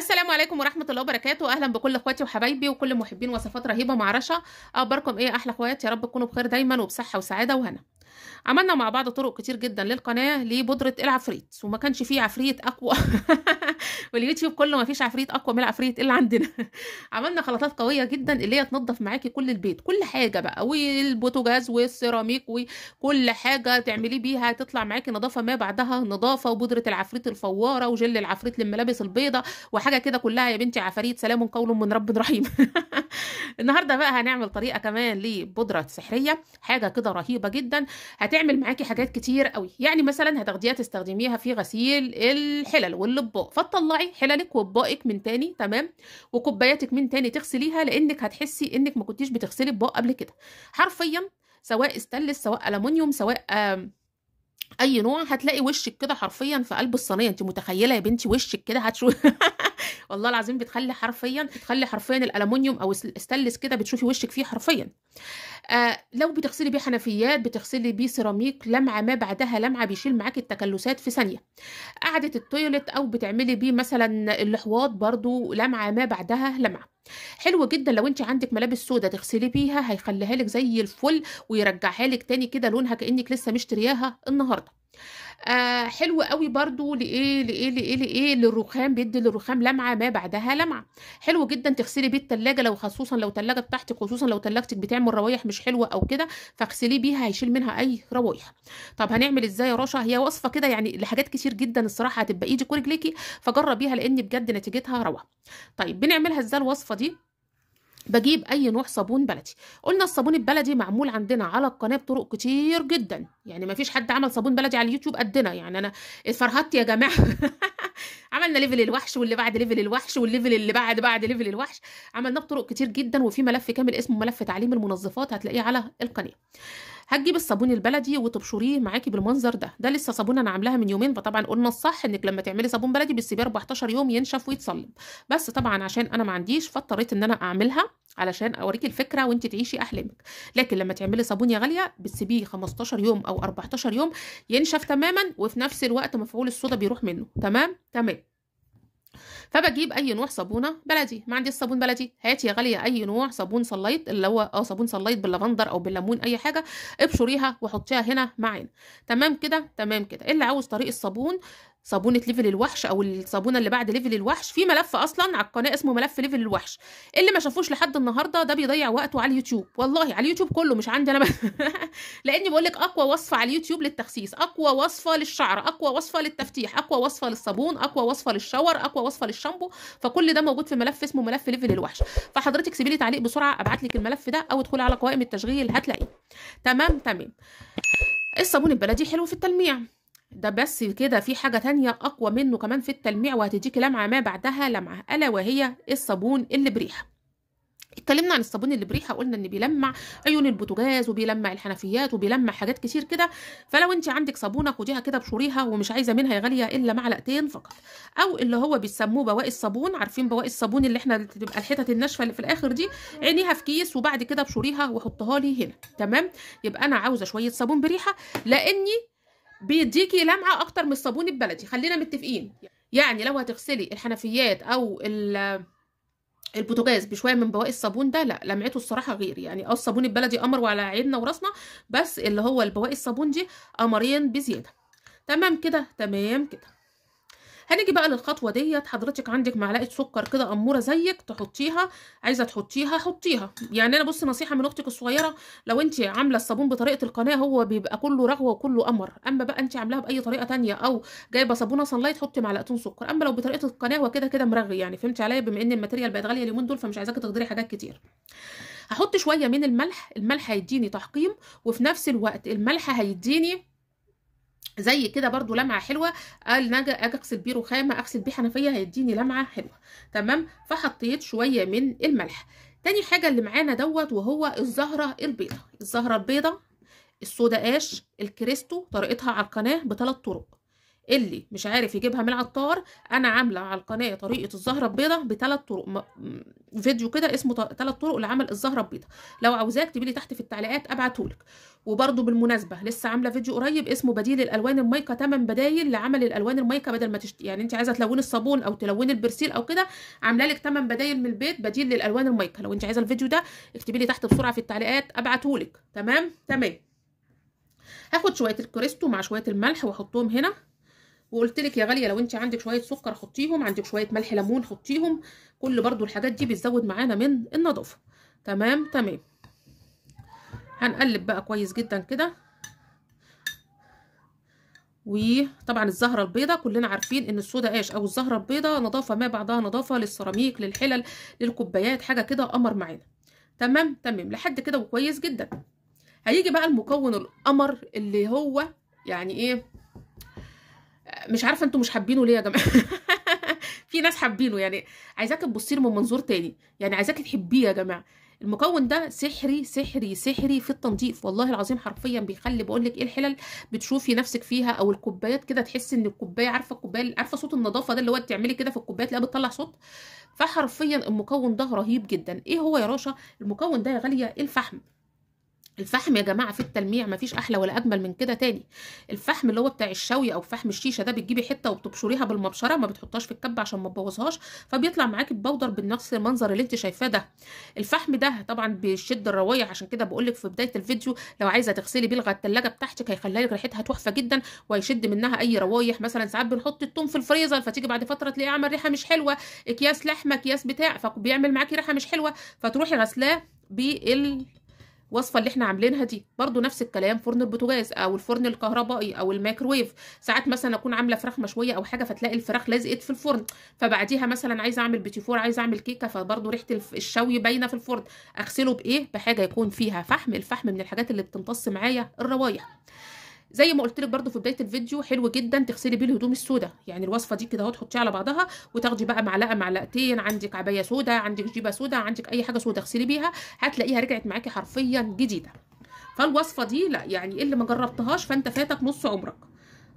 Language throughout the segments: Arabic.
السلام عليكم ورحمه الله وبركاته اهلا بكل اخواتي وحبايبي وكل محبين وصفات رهيبه مع رشا اخباركم ايه احلى اخوات يا رب تكونوا بخير دايما وبصحه وسعاده وهنا عملنا مع بعض طرق كتير جدا للقناه لبودره العفريت وما كانش فيه عفريت اقوى واليوتيوب كله ما فيش عفريت اقوى من العفريت اللي عندنا عملنا خلطات قويه جدا اللي هي تنظف معاكي كل البيت كل حاجه بقى والبوتاجاز والسيراميك وكل حاجه تعملي بيها تطلع معاكي نظافه ما بعدها نظافه وبودره العفريت الفواره وجل العفريت للملابس البيضه وحاجه كده كلها يا بنتي عفريت سلام قول من رب رحيم النهارده بقى هنعمل طريقه كمان لبودره سحريه حاجه كده رهيبه جدا هتعمل معاكي حاجات كتير قوي يعني مثلا هتاخديها تستخدميها في غسيل الحلل واللباق هتطلعي حللك وبقك من تاني تمام وكوباياتك من تاني تغسليها لانك هتحسي انك ما كنتيش بتغسلي بق قبل كده حرفيا سواء استانلس سواء الومنيوم سواء اي نوع هتلاقي وشك كده حرفيا في قلب الصينيه انت متخيله يا بنتي وشك كده هتشو والله العظيم بتخلي حرفيا بتخلي حرفيا الالومنيوم او الستلس كده بتشوفي وشك فيه حرفيا آه لو بتغسلي بيه حنفيات بتغسلي بيه سيراميك لمعه ما بعدها لمعه بيشيل معاكي التكلسات في ثانيه قعده التويلت او بتعملي بيه مثلا الحواض برضو لمعه ما بعدها لمعه حلو جدا لو انت عندك ملابس سودا تغسلي بيها هيخليها لك زي الفل ويرجعها لك تاني كده لونها كانك لسه مشترياها النهارده آه، حلو قوي برضو لايه لايه لايه لايه للرخام بيدي للرخام لمعه ما بعدها لمعه حلو جدا تغسلي بيه التلاجه لو خصوصا لو تلاجه بتاعتك خصوصا لو تلاجتك بتعمل روايح مش حلوه او كده فاغسلي بيها هيشيل منها اي روايح طب هنعمل ازاي يا رشا هي وصفه كده يعني لحاجات كتير جدا الصراحه هتبقى ايدك ورجليكي فجربيها لان بجد نتيجتها روعه طيب بنعملها ازاي الوصفه دي بجيب اي نوع صابون بلدي قلنا الصابون البلدي معمول عندنا على القناه بطرق كتير جدا يعني ما فيش حد عمل صابون بلدي على اليوتيوب قدنا يعني انا اتفرهدت يا جماعه عملنا ليفل الوحش واللي بعد ليفل الوحش والليفل اللي بعد بعد ليفل الوحش عملناه بطرق كتير جدا وفي ملف كامل اسمه ملف تعليم المنظفات هتلاقيه على القناه هتجيب الصابون البلدي وتبشريه معاكي بالمنظر ده ده لسه صابون انا عاملاها من يومين فطبعا قلنا الصح انك لما تعملي صابون بلدي بتسيبيه 14 يوم ينشف ويتصلب بس طبعا عشان انا ما عنديش فاضطريت ان انا اعملها علشان اوريكي الفكره وانت تعيشي احلامك لكن لما تعملي صابون يا غاليه بتسيبيه 15 يوم او 14 يوم ينشف تماما وفي نفس الوقت مفعول الصودا بيروح منه تمام تمام فبجيب اي نوع صابونه بلدي ما عندي صابون بلدي هاتي يا غاليه اي نوع صابون صليت اللي هو اه صابون صليت باللافندر او بالليمون اي حاجه ابشريها وحطيها هنا معانا تمام كده تمام كده اللي عاوز طريق الصابون صابونه ليفل الوحش او الصابونه اللي بعد ليفل الوحش في ملف اصلا على القناه اسمه ملف ليفل الوحش اللي ما شافوش لحد النهارده ده بيضيع وقته على اليوتيوب والله على اليوتيوب كله مش عندي انا ب... لاني بقول لك اقوى وصفه على اليوتيوب للتخسيس اقوى وصفه للشعر اقوى وصفه للتفتيح اقوى وصفه للصابون اقوى وصفه للشاور اقوى وصفه للشامبو فكل ده موجود في ملف اسمه ملف ليفل الوحش فحضرتك سيبي لي تعليق بسرعه ابعت لك الملف ده او ادخلي على قوائم التشغيل هتلاقيه تمام تمام الصابون البلدي حلو في التلميع ده بس كده في حاجة تانية أقوى منه كمان في التلميع وهتديكي لمعة ما بعدها لمعة ألا وهي الصابون اللي بريحة اتكلمنا عن الصابون اللي بريحه قلنا ان بيلمع عيون البوتجاز وبيلمع الحنفيات وبيلمع حاجات كتير كده فلو انت عندك صابونه خديها كده بشوريها ومش عايزه منها يا غاليه الا معلقتين فقط او اللي هو بيسموه بواقي الصابون عارفين بواقي الصابون اللي احنا بتبقى الحتت الناشفه اللي في الاخر دي عينيها في كيس وبعد كده بشوريها وحطها لي هنا تمام يبقى انا عاوزه شويه صابون بريحه لاني بيديكي لمعه اكتر من الصابون البلدي خلينا متفقين يعني لو هتغسلي الحنفيات او البوتاجاز بشويه من بواقي الصابون ده لا لمعته الصراحه غير يعني اه الصابون البلدي قمر وعلى عيننا وراسنا بس اللي هو البواقي الصابون دي قمرين بزياده تمام كده تمام كده هنيجي بقى للخطوه ديت حضرتك عندك معلقه سكر كده اموره زيك تحطيها عايزه تحطيها حطيها يعني انا بصي نصيحه من اختك الصغيره لو انت عامله الصابون بطريقه القناه هو بيبقى كله رغوه وكله امر اما بقى انت عاملاها باي طريقه تانية او جايبه صابونه صنلايت حطي معلقتين سكر اما لو بطريقه القناه هو كده كده مرغي يعني فهمتي عليا بما ان الماتيريال بقت غاليه اليومين دول فمش عايزاكي تغدري حاجات كتير هحط شويه من الملح الملح هيديني تحقيم وفي نفس الوقت الملح هيديني زي كده برضو لمعه حلوه قال نجا اجي اغسل بيه رخامه اغسل بيه حنفيه هيديني لمعه حلوه تمام فحطيت شويه من الملح تاني حاجه اللي معانا دوت وهو الزهره البيضه الزهره البيضه السوداء اش الكريستو طريقتها على القناه بثلاث طرق اللي مش عارف يجيبها من العطار انا عامله على القناه طريقه الزهره البيضه بثلاث طرق م... فيديو كده اسمه ثلاث طرق لعمل الزهره البيضه لو عاوزاه اكتبي لي تحت في التعليقات ابعتهولك وبرده بالمناسبه لسه عامله فيديو قريب اسمه بديل الالوان المايكه تمن بدايل لعمل الالوان المايكه بدل ما تشت... يعني انت عايزه تلوني الصابون او تلوني البرسيل او كده عامله لك تمن بدايل من البيت بديل للالوان المايكه لو انت عايزه الفيديو ده اكتبي لي تحت بسرعه في التعليقات ابعتهولك تمام تمام هاخد شويه الكريستو مع شويه الملح واحطهم هنا وقلت لك يا غاليه لو انت عندك شويه سكر حطيهم عندك شويه ملح ليمون حطيهم كل برضو الحاجات دي بتزود معانا من النظافه تمام تمام هنقلب بقى كويس جدا كده وطبعا الزهره البيضاء كلنا عارفين ان السودا ايش او الزهره البيضاء نظافه ما بعدها نظافه للسيراميك للحلل للكوبايات حاجه كده قمر معانا تمام تمام لحد كده وكويس جدا هيجي بقى المكون القمر اللي هو يعني ايه مش عارفه انتوا مش حابينه ليه يا جماعه في ناس حابينه يعني عايزاك تبصي من منظور تاني يعني عايزاك تحبيه يا جماعه المكون ده سحري سحري سحري في التنظيف والله العظيم حرفيا بيخلي بقول لك ايه الحلل بتشوفي نفسك فيها او الكوبايات كده تحسي ان الكوبايه عارفه الكوبايه عارفه صوت النظافه ده اللي هو بتعملي كده في الكوبايات تلاقيها بتطلع صوت فحرفيا المكون ده رهيب جدا ايه هو يا راشا المكون ده يا غاليه الفحم الفحم يا جماعه في التلميع مفيش احلى ولا اجمل من كده تاني الفحم اللي هو بتاع الشوي او فحم الشيشه ده بتجيبي حته وبتبشريها بالمبشره ما بتحطهاش في الكبه عشان ما تبوظهاش فبيطلع معاكي بودر بنفس المنظر اللي انت شايفاه ده الفحم ده طبعا بيشد الروايح عشان كده بقول لك في بدايه الفيديو لو عايزه تغسلي بلغه الثلاجه بتاعتك هيخلي لك ريحتها تحفه جدا وهيشد منها اي روايح مثلا ساعات بنحط التوم في الفريزر فتيجي بعد فتره تلاقيه عمل ريحه مش حلوه اكياس لحمه اكياس بتاع فبيعمل معاكي ريحه مش حلوه فتروحي غسلاه بال الوصفه اللي احنا عاملينها دي برده نفس الكلام فرن البوتاجاز او الفرن الكهربائي او الميكرويف ساعات مثلا اكون عامله فراخ مشويه او حاجه فتلاقي الفراخ لزقت في الفرن فبعديها مثلا عايزه اعمل فور عايزه اعمل كيكه فبرده ريحه الشوي باينه في الفرن اغسله بايه بحاجه يكون فيها فحم الفحم من الحاجات اللي بتمتص معايا الروايح زي ما قلت لك برده في بدايه الفيديو حلو جدا تغسلي بيه الهدوم السوداء يعني الوصفه دي كده اهو تحطيها على بعضها وتاخدي بقى معلقه معلقتين عندك عبايه سوداء عندك جيبه سوداء عندك اي حاجه سوداء اغسلي بيها هتلاقيها رجعت معاكي حرفيا جديده فالوصفه دي لا يعني إيه اللي ما جربتهاش فانت فاتك نص عمرك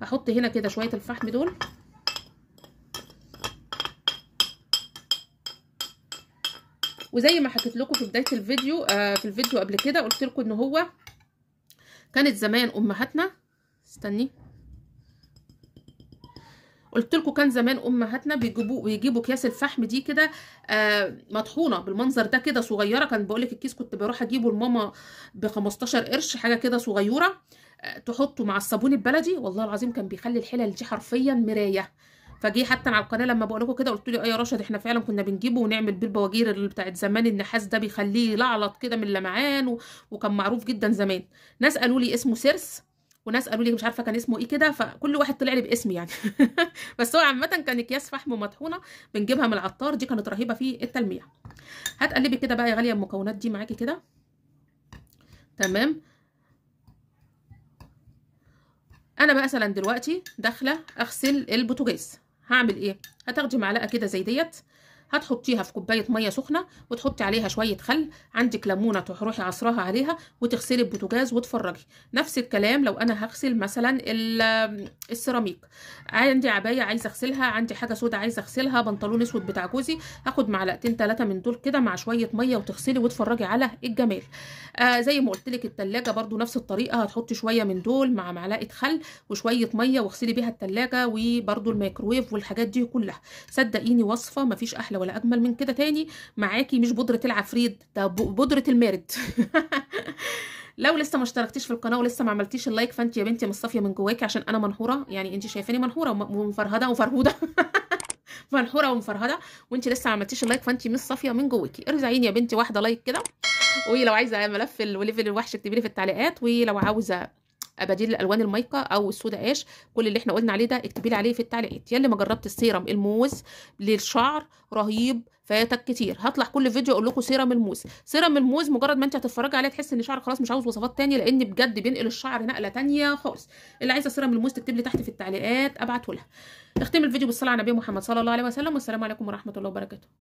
احط هنا كده شويه الفحم دول وزي ما حكيت لكم في بدايه الفيديو آه في الفيديو قبل كده قلت لكم ان هو كانت زمان امهاتنا استني قلت لكم كان زمان امهاتنا بيجيبوا بيجيبوا اكياس الفحم دي كده آه مطحونه بالمنظر ده كده صغيره كان بقول لك الكيس كنت بروح اجيبه لماما ب 15 قرش حاجه كده صغيره آه تحطه مع الصابون البلدي والله العظيم كان بيخلي الحلل دي حرفيا مرايه فجي حتى على القناه لما بقول لكم كده قلت لي اه يا رشد احنا فعلا كنا بنجيبه ونعمل بيه البواجير اللي بتاعت زمان النحاس ده بيخليه لعلط كده من اللمعان و... وكان معروف جدا زمان ناس قالوا لي اسمه سيرس وناس قالوا لي مش عارفه كان اسمه ايه كده فكل واحد طلع لي باسم يعني بس هو عامه كان اكياس فحم مطحونه بنجيبها من العطار دي كانت رهيبه في التلميع هتقلبي كده بقى يا غاليه المكونات دي معاكي كده تمام انا بقى مثلا دلوقتي داخله اغسل البوتاجاز هعمل ايه هتاخدي معلقه كده زي ديت هتحطيها في كوبايه ميه سخنه وتحطي عليها شويه خل عندك ليمونه تروحي عصراها عليها وتغسلي البوتاجاز وتفرجي نفس الكلام لو انا هغسل مثلا السيراميك عندي عبايه عايزه اغسلها عندي حاجه سودا عايزه اغسلها بنطلون اسود بتاع جوزي هاخد معلقتين ثلاثه من دول كده مع شويه ميه وتغسلي وتفرجي على الجمال آه زي ما قلت لك الثلاجه برده نفس الطريقه هتحطي شويه من دول مع معلقه خل وشويه ميه واغسلي بيها الثلاجه وبرده الميكرويف والحاجات دي كلها صدقيني وصفه مفيش احلى ولا اجمل من كده تاني معاكي مش بودره العفريت ده بودره المارد لو لسه ما اشتركتيش في القناه ولسه ما عملتيش اللايك فانت يا بنتي مصطفيه من جواكي عشان انا منهوره يعني انت شايفاني منهوره ومفرهده وفرهوده منحوره ومفرهده وانت لسه ما عملتيش اللايك فانت مش صافيه من جواكي ارزعيني يا بنتي واحده لايك كده ولو عايزه ملف وليفل الوحش اكتبي لي في التعليقات ولو عاوزه بديل الالوان المايكه او السودا اش كل اللي احنا قلنا عليه ده اكتبي لي عليه في التعليقات يا اللي ما جربت السيرم الموز للشعر رهيب فاتك كتير هطلع كل فيديو اقول لكم سيرم الموز سيرم الموز مجرد ما انت هتتفرجي عليه تحس ان شعرك خلاص مش عاوز وصفات تانية لان بجد بينقل الشعر نقله تانية خالص اللي عايزه سيرم الموز تكتب لي تحت في التعليقات ابعته لها اختم الفيديو بالصلاه على النبي محمد صلى الله عليه وسلم والسلام عليكم ورحمه الله وبركاته